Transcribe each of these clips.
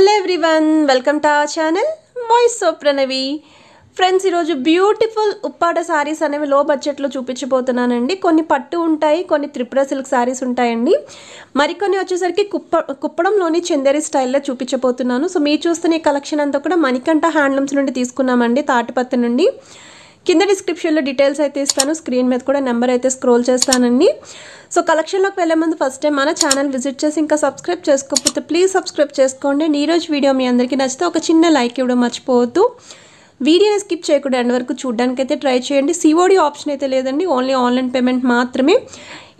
hello everyone welcome to our channel voice so Pranavi friends ఈరోజు beautiful Uppada saris అనేవి లో బడ్జెట్లో చూపించబోతున్నానండి కొన్ని పట్టు ఉంటాయి కొన్ని త్రిపుర సిల్క్ శారీస్ ఉంటాయండి మరికొన్ని వచ్చేసరికి కుప్ప కుప్పడంలోని చందేరి స్టైల్లో చూపించబోతున్నాను సో మీరు చూస్తున్న ఈ కలెక్షన్ అంతా కూడా మణికంఠ హ్యాండ్లూమ్స్ నుండి తీసుకున్నామండి తాటిపత్తి నుండి కింద డిస్క్రిప్షన్లో డీటెయిల్స్ అయితే ఇస్తాను స్క్రీన్ మీద కూడా నెంబర్ అయితే స్క్రోల్ చేస్తానండి సో కలెక్షన్లోకి వెళ్ళే ముందు ఫస్ట్ టైం మన ఛానల్ విజిట్ చేసి ఇంకా సబ్స్క్రైబ్ చేసుకోకపోతే ప్లీజ్ సబ్స్క్రైబ్ చేసుకోండి నేను ఈరోజు వీడియో మీ అందరికీ నచ్చితే ఒక చిన్న లైక్ ఇవ్వడం మర్చిపోవద్దు వీడియోని స్కిప్ చేయకూడదు అండ్ వరకు అయితే ట్రై చేయండి సిఓడి ఆప్షన్ అయితే లేదండి ఓన్లీ ఆన్లైన్ పేమెంట్ మాత్రమే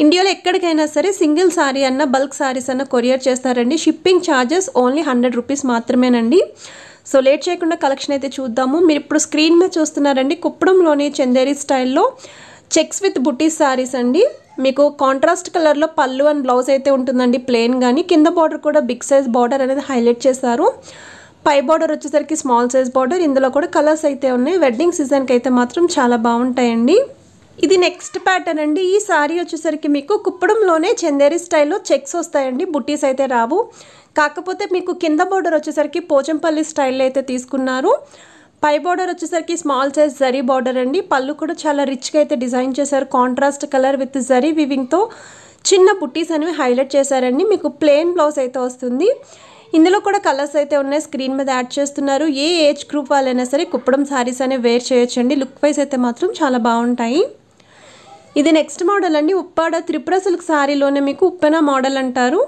ఇండియాలో ఎక్కడికైనా సరే సింగిల్ సారీ అన్న బల్క్ సారీస్ అన్న కొరియర్ చేస్తారండి shipping charges only hundred rupees మాత్రమేనండి సో లేట్ చేయకుండా కలెక్షన్ అయితే చూద్దాము మీరు ఇప్పుడు స్క్రీన్ మీద చూస్తున్నారండి కుప్పడంలోని చందేరి స్టైల్లో చెక్స్ విత్ బుటీ శారీస్ అండి మీకు కాంట్రాస్ట్ కలర్లో పళ్ళు అండ్ బ్లౌజ్ అయితే ఉంటుందండి ప్లెయిన్ కానీ కింద బార్డర్ కూడా బిగ్ సైజ్ బార్డర్ అనేది హైలైట్ చేశారు పై బార్డర్ వచ్చేసరికి స్మాల్ సైజ్ బార్డర్ ఇందులో కూడా కలర్స్ అయితే ఉన్నాయి వెడ్డింగ్ సీజన్కి అయితే మాత్రం చాలా బాగుంటాయండి ఇది నెక్స్ట్ ప్యాటర్న్ అండి ఈ సారీ వచ్చేసరికి మీకు కుప్పడంలోనే చందేరి స్టైల్లో చెక్స్ వస్తాయండి బుట్టీస్ అయితే రావు కాకపోతే మీకు కింద బార్డర్ వచ్చేసరికి పోచంపల్లి స్టైల్లో అయితే తీసుకున్నారు పై బార్డర్ వచ్చేసరికి స్మాల్ సైజ్ జరీ బార్డర్ అండి పళ్ళు కూడా చాలా రిచ్గా అయితే డిజైన్ చేశారు కాంట్రాస్ట్ కలర్ విత్ జరీ వివింగ్తో చిన్న బుట్టీస్ అనేవి హైలైట్ చేశారండి మీకు ప్లెయిన్ బ్లౌజ్ అయితే వస్తుంది ఇందులో కూడా కలర్స్ అయితే ఉన్నాయి స్క్రీన్ మీద యాడ్ చేస్తున్నారు ఏ ఏజ్ గ్రూప్ వాళ్ళైనా సరే కుప్పడం శారీస్ అనేవి వేర్ చేయొచ్చండి లుక్ వైజ్ అయితే మాత్రం చాలా బాగుంటాయి ఇది నెక్స్ట్ మోడల్ అండి ఉప్పాడ త్రిపుర సిల్క్ శారీలోనే మీకు ఉప్పెన మోడల్ అంటారు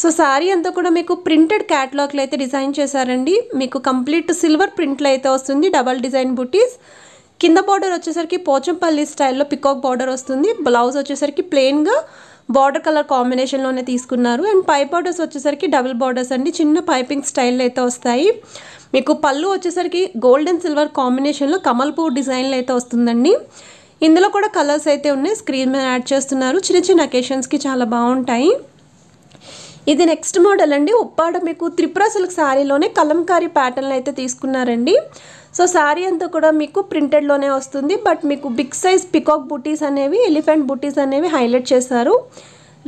సో శారీ అంతా కూడా మీకు ప్రింటెడ్ క్యాటలాగ్లు అయితే డిజైన్ చేశారండి మీకు కంప్లీట్ సిల్వర్ ప్రింట్లో అయితే వస్తుంది డబల్ డిజైన్ బుటీస్ కింద బార్డర్ వచ్చేసరికి పోచంపల్లి స్టైల్లో పికాక్ బార్డర్ వస్తుంది బ్లౌజ్ వచ్చేసరికి ప్లెయిన్గా బార్డర్ కలర్ కాంబినేషన్లోనే తీసుకున్నారు అండ్ పై బార్డర్స్ వచ్చేసరికి డబుల్ బార్డర్స్ అండి చిన్న పైపింగ్ స్టైల్ అయితే వస్తాయి మీకు పళ్ళు వచ్చేసరికి గోల్డ్ అండ్ సిల్వర్ కాంబినేషన్లో కమల్పూర్ డిజైన్లు అయితే వస్తుందండి ఇందులో కూడా కలర్స్ అయితే ఉన్నాయి స్క్రీన్ మీద యాడ్ చేస్తున్నారు చిన్న చిన్న అకేషన్స్కి చాలా బాగుంటాయి ఇది నెక్స్ట్ మోడల్ అండి ఉప్పాడ మీకు త్రిపుర సిల్క్ శారీలోనే కలంకారీ ప్యాటర్న్ అయితే తీసుకున్నారండి సో శారీ అంతా కూడా మీకు ప్రింటెడ్లోనే వస్తుంది బట్ మీకు బిగ్ సైజ్ పికాక్ బుటీస్ అనేవి ఎలిఫెంట్ బుటీస్ అనేవి హైలైట్ చేశారు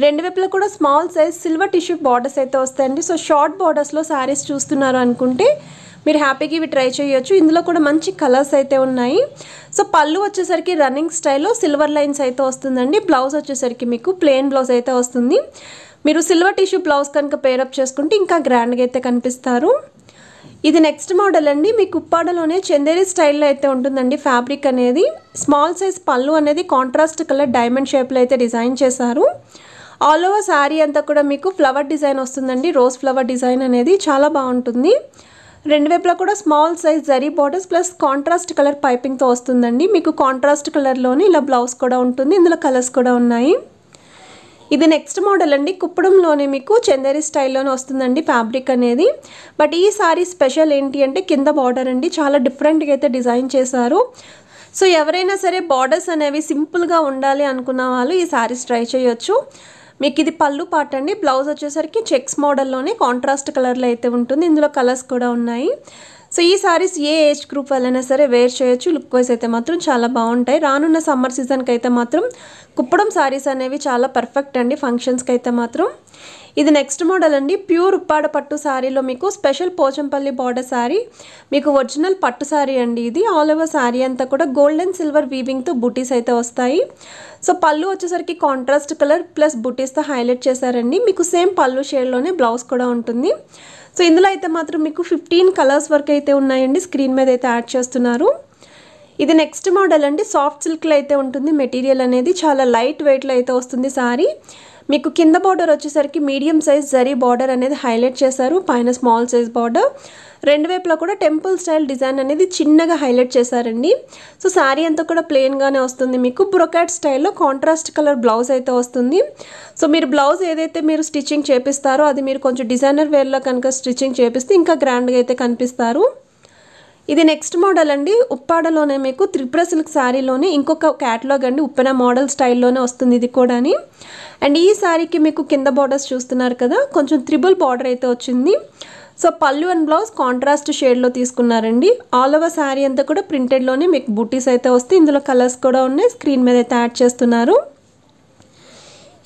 రెండు వైపులో కూడా small size silver tissue borders అయితే వస్తాయండి సో షార్ట్ బార్డర్స్లో శారీస్ చూస్తున్నారు అనుకుంటే మీరు హ్యాపీగా ఇవి ట్రై చేయొచ్చు ఇందులో కూడా మంచి కలర్స్ అయితే ఉన్నాయి సో పళ్ళు వచ్చేసరికి రన్నింగ్ స్టైల్లో సిల్వర్ లైన్స్ అయితే వస్తుందండి బ్లౌజ్ వచ్చేసరికి మీకు ప్లెయిన్ బ్లౌజ్ అయితే వస్తుంది మీరు సిల్వర్ టిష్యూ బ్లౌజ్ కనుక పేరప్ చేసుకుంటే ఇంకా గ్రాండ్గా అయితే కనిపిస్తారు ఇది నెక్స్ట్ మోడల్ అండి మీకు ఉప్పాడలోనే చందేరి స్టైల్లో అయితే ఉంటుందండి ఫ్యాబ్రిక్ అనేది స్మాల్ సైజ్ పళ్ళు అనేది కాంట్రాస్ట్ కలర్ డైమండ్ షేప్లో అయితే డిజైన్ చేశారు ఆల్ ఓవర్ శారీ అంతా కూడా మీకు ఫ్లవర్ డిజైన్ వస్తుందండి రోజ్ ఫ్లవర్ డిజైన్ అనేది చాలా బాగుంటుంది రెండు వైపులా కూడా small size zari borders plus contrast colour పైపింగ్తో వస్తుందండి మీకు కాంట్రాస్ట్ కలర్లోనే ఇలా బ్లౌజ్ కూడా ఉంటుంది ఇందులో కలర్స్ కూడా ఉన్నాయి ఇది నెక్స్ట్ మోడల్ అండి కుప్పడంలోనే మీకు చందేరి స్టైల్లోనే వస్తుందండి ఫ్యాబ్రిక్ అనేది బట్ ఈ సారీ స్పెషల్ ఏంటి అంటే కింద బార్డర్ అండి చాలా డిఫరెంట్గా అయితే డిజైన్ చేశారు సో ఎవరైనా సరే బార్డర్స్ అనేవి సింపుల్గా ఉండాలి అనుకున్న వాళ్ళు ఈ సారీస్ ట్రై చేయొచ్చు మీకు ఇది పళ్ళు పాట అండి బ్లౌజ్ వచ్చేసరికి చెక్స్ మోడల్లోనే కాంట్రాస్ట్ కలర్లో అయితే ఉంటుంది ఇందులో కలర్స్ కూడా ఉన్నాయి సో ఈ సారీస్ ఏ ఏజ్ గ్రూప్ వాళ్ళైనా సరే వేర్ చేయొచ్చు లుక్ వైజ్ అయితే మాత్రం చాలా బాగుంటాయి రానున్న సమ్మర్ సీజన్కి అయితే మాత్రం కుప్పడం సారీస్ అనేవి చాలా పర్ఫెక్ట్ అండి ఫంక్షన్స్కి అయితే మాత్రం ఇది నెక్స్ట్ మోడల్ అండి ప్యూర్ ఉప్పాడ పట్టు శారీలో మీకు స్పెషల్ పోచంపల్లి బార్డర్ శారీ మీకు ఒరిజినల్ పట్టు శారీ అండి ఇది ఆల్ ఓవర్ శారీ అంతా కూడా గోల్డ్ అండ్ సిల్వర్ వీవింగ్తో బుటీస్ అయితే వస్తాయి సో పళ్ళు వచ్చేసరికి కాంట్రాస్ట్ కలర్ ప్లస్ బుటీస్తో హైలైట్ చేశారండి మీకు సేమ్ పళ్ళు షేడ్లోనే బ్లౌజ్ కూడా ఉంటుంది సో ఇందులో అయితే మాత్రం మీకు ఫిఫ్టీన్ కలర్స్ వరకు అయితే ఉన్నాయండి స్క్రీన్ మీద అయితే యాడ్ చేస్తున్నారు ఇది నెక్స్ట్ మోడల్ అండి సాఫ్ట్ సిల్క్లో అయితే ఉంటుంది మెటీరియల్ అనేది చాలా లైట్ వెయిట్లో అయితే వస్తుంది శారీ మీకు కింద బార్డర్ వచ్చేసరికి మీడియం సైజ్ జరీ బార్డర్ అనేది హైలైట్ చేశారు పైన స్మాల్ సైజ్ బార్డర్ రెండు వైపులా కూడా టెంపుల్ స్టైల్ డిజైన్ అనేది చిన్నగా హైలైట్ చేశారండి సో శారీ అంతా కూడా ప్లెయిన్గానే వస్తుంది మీకు బ్రొకాట్ స్టైల్లో కాంట్రాస్ట్ కలర్ బ్లౌజ్ అయితే వస్తుంది సో మీరు బ్లౌజ్ ఏదైతే మీరు స్టిచ్చింగ్ చేపిస్తారో అది మీరు కొంచెం డిజైనర్ వేర్లో కనుక స్టిచ్చింగ్ చేపిస్తే ఇంకా గ్రాండ్గా అయితే కనిపిస్తారు ఇది నెక్స్ట్ మోడల్ అండి ఉప్పాడలోనే మీకు త్రిపుర సిల్క్ శారీలోనే ఇంకొక క్యాటలాగ్ అండి ఉప్పెన మోడల్ స్టైల్లోనే వస్తుంది ఇది కూడా అండ్ ఈ శారీకి మీకు కింద బార్డర్స్ చూస్తున్నారు కదా కొంచెం త్రిబుల్ బార్డర్ అయితే వచ్చింది సో పల్లు అండ్ బ్లౌజ్ కాంట్రాస్ట్ షేడ్లో తీసుకున్నారండి ఆల్ ఓవర్ శారీ అంతా కూడా ప్రింటెడ్లోనే మీకు బుటీస్ అయితే వస్తాయి ఇందులో కలర్స్ కూడా ఉన్నాయి స్క్రీన్ మీద అయితే యాడ్ చేస్తున్నారు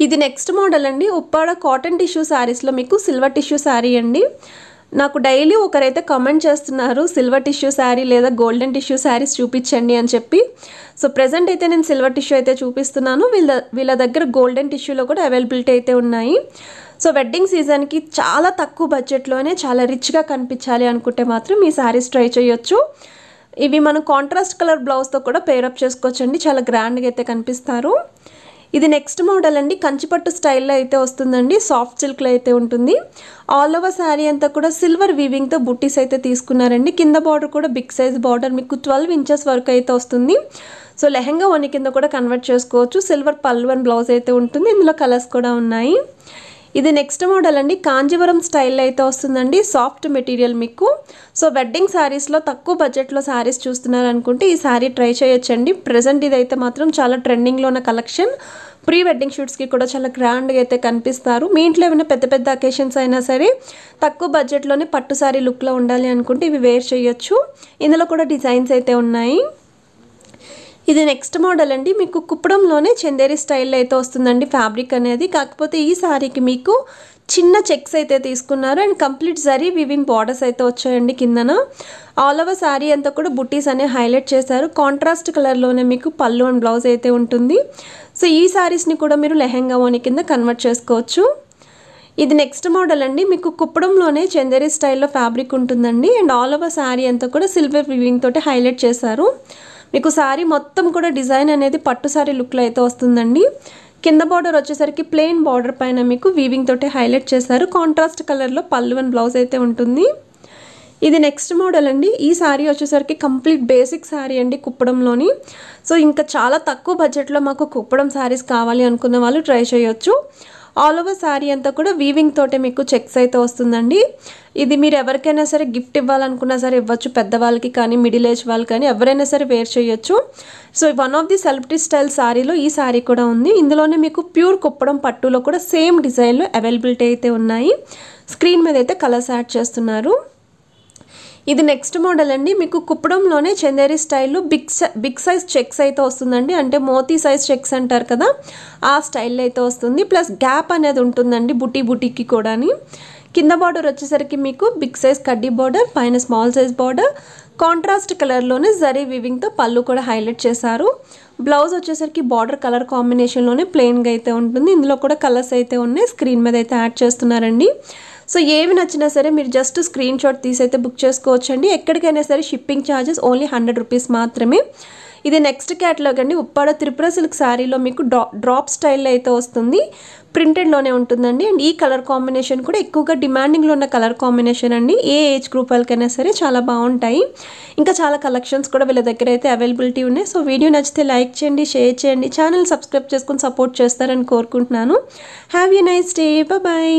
ఇది నెక్స్ట్ మోడల్ అండి ఉప్పాడ కాటన్ టిష్యూ శారీస్లో మీకు సిల్వర్ టిష్యూ శారీ అండి నాకు డైలీ ఒకరైతే కామెంట్ చేస్తున్నారు సిల్వర్ టిష్యూ శారీ లేదా గోల్డెన్ టిష్యూ శారీస్ చూపించండి అని చెప్పి సో ప్రజెంట్ అయితే నేను సిల్వర్ టిష్యూ అయితే చూపిస్తున్నాను వీళ్ళ వీళ్ళ దగ్గర గోల్డెన్ టిష్యూలో కూడా అవైలబిలిటీ అయితే ఉన్నాయి సో వెడ్డింగ్ సీజన్కి చాలా తక్కువ బడ్జెట్లోనే చాలా రిచ్గా కనిపించాలి అనుకుంటే మాత్రం ఈ శారీస్ ట్రై చేయొచ్చు ఇవి మనం కాంట్రాస్ట్ కలర్ బ్లౌజ్తో కూడా పేరప్ చేసుకోవచ్చండి చాలా గ్రాండ్గా అయితే కనిపిస్తారు ఇది నెక్స్ట్ మోడల్ అండి కంచిపట్టు స్టైల్లో అయితే వస్తుందండి సాఫ్ట్ సిల్క్లో అయితే ఉంటుంది ఆల్ ఓవర్ శారీ అంతా కూడా సిల్వర్ వీవింగ్తో బుట్టీస్ అయితే తీసుకున్నారండి కింద బార్డర్ కూడా బిగ్ సైజ్ బార్డర్ మీకు ట్వెల్వ్ ఇంచెస్ వరకు అయితే వస్తుంది సో లెహంగా వన్ కింద కూడా కన్వర్ట్ చేసుకోవచ్చు సిల్వర్ పల్వన్ బ్లౌజ్ అయితే ఉంటుంది ఇందులో కలర్స్ కూడా ఉన్నాయి ఇది నెక్స్ట్ మోడల్ అండి కాంజీవరం స్టైల్లో అయితే వస్తుందండి సాఫ్ట్ మెటీరియల్ మీకు సో వెడ్డింగ్ శారీస్లో తక్కువ బడ్జెట్లో శారీస్ చూస్తున్నారనుకుంటే ఈ శారీ ట్రై చేయొచ్చండి ప్రజెంట్ ఇదైతే మాత్రం చాలా ట్రెండింగ్లో ఉన్న కలెక్షన్ ప్రీ వెడ్డింగ్ షూట్స్కి కూడా చాలా గ్రాండ్గా అయితే కనిపిస్తారు మీ ఇంట్లో ఏమైనా పెద్ద పెద్ద అకేషన్స్ అయినా సరే తక్కువ బడ్జెట్లోనే పట్టు శారీ లుక్లో ఉండాలి అనుకుంటే ఇవి వేర్ చేయొచ్చు ఇందులో కూడా డిజైన్స్ అయితే ఉన్నాయి ఇది నెక్స్ట్ మోడల్ అండి మీకు కుప్పడంలోనే చందేరి స్టైల్లో అయితే వస్తుందండి ఫ్యాబ్రిక్ అనేది కాకపోతే ఈ శారీకి మీకు చిన్న చెక్స్ అయితే తీసుకున్నారు and complete zari weaving borders అయితే వచ్చాయండి కిందన ఆల్ ఓవర్ శారీ అంతా కూడా బుట్టీస్ అనే హైలైట్ చేశారు కాంట్రాస్ట్ కలర్లోనే మీకు పళ్ళు అండ్ బ్లౌజ్ అయితే ఉంటుంది సో ఈ శారీస్ని కూడా మీరు లెహెంగా ఓని కింద కన్వర్ట్ చేసుకోవచ్చు ఇది నెక్స్ట్ మోడల్ అండి మీకు కుప్పడంలోనే చందేరి స్టైల్లో ఫ్యాబ్రిక్ ఉంటుందండి అండ్ ఆల్ ఓవర్ శారీ అంతా కూడా సిల్వర్ వివింగ్ తోటి హైలైట్ చేశారు మీకు శారీ మొత్తం కూడా డిజైన్ అనేది పట్టు శారీ లుక్లో అయితే వస్తుందండి కింద బార్డర్ వచ్చేసరికి ప్లెయిన్ బార్డర్ పైన మీకు వీవింగ్ తోటి హైలైట్ చేశారు కాంట్రాస్ట్ కలర్లో పళ్ళు వన్ బ్లౌజ్ అయితే ఉంటుంది ఇది నెక్స్ట్ మోడల్ అండి ఈ శారీ వచ్చేసరికి కంప్లీట్ బేసిక్ శారీ అండి కుప్పడంలోని సో ఇంకా చాలా తక్కువ బడ్జెట్లో మాకు కుప్పడం శారీస్ కావాలి అనుకున్న వాళ్ళు ట్రై చేయొచ్చు ఆల్ ఓవర్ శారీ అంతా కూడా వీవింగ్ తోటే మీకు చెక్స్ అయితే వస్తుందండి ఇది మీరు ఎవరికైనా సరే గిఫ్ట్ ఇవ్వాలనుకున్నా సరే ఇవ్వచ్చు పెద్దవాళ్ళకి కానీ మిడిల్ ఏజ్ వాళ్ళు కానీ ఎవరైనా సరే వేర్ చేయొచ్చు so one of the celebrity style శారీలో ఈ శారీ కూడా ఉంది ఇందులోనే మీకు ప్యూర్ కుప్పడం పట్టులో కూడా సేమ్ డిజైన్లు అవైలబిలిటీ అయితే ఉన్నాయి స్క్రీన్ మీద అయితే కలర్స్ యాడ్ చేస్తున్నారు ఇది నెక్స్ట్ మోడల్ అండి మీకు కుప్పడంలోనే చందేరి స్టైల్లో బిగ్ బిగ్ సైజ్ చెక్స్ అయితే వస్తుందండి అంటే మోతీ సైజ్ చెక్స్ అంటారు కదా ఆ స్టైల్ అయితే వస్తుంది ప్లస్ గ్యాప్ అనేది ఉంటుందండి బుటీ బుటీకి కూడాని కింద బార్డర్ వచ్చేసరికి మీకు బిగ్ సైజ్ కడ్డీ బార్డర్ పైన స్మాల్ సైజ్ బార్డర్ కాంట్రాస్ట్ కలర్లోనే జరీ వివింగ్తో పళ్ళు కూడా హైలైట్ చేశారు బ్లౌజ్ వచ్చేసరికి బార్డర్ కలర్ కాంబినేషన్లోనే ప్లెయిన్గా అయితే ఉంటుంది ఇందులో కూడా కలర్స్ అయితే ఉన్నాయి స్క్రీన్ మీద అయితే యాడ్ చేస్తున్నారండి సో ఏమి నచ్చినా సరే మీరు జస్ట్ స్క్రీన్ షాట్ తీసి అయితే బుక్ చేసుకోవచ్చండి ఎక్కడికైనా సరే shipping charges only hundred rupees మాత్రమే ఇది నెక్స్ట్ క్యాటలాగ్ అండి ఉప్పాడ త్రిపుర సిల్క్ శారీలో మీకు డ్రా డ్రాప్ స్టైల్లో అయితే వస్తుంది ప్రింటెడ్లోనే ఉంటుందండి అండ్ ఈ కలర్ కాంబినేషన్ కూడా ఎక్కువగా డిమాండింగ్లో ఉన్న కలర్ కాంబినేషన్ అండి ఏ ఏజ్ గ్రూప్ వాళ్ళకైనా సరే చాలా బాగుంటాయి ఇంకా చాలా కలెక్షన్స్ కూడా వీళ్ళ దగ్గర అయితే అవైలబిలిటీ ఉన్నాయి సో వీడియో నచ్చితే లైక్ చేయండి షేర్ చేయండి ఛానల్ సబ్స్క్రైబ్ చేసుకుని సపోర్ట్ చేస్తారని కోరుకుంటున్నాను have a nice day bye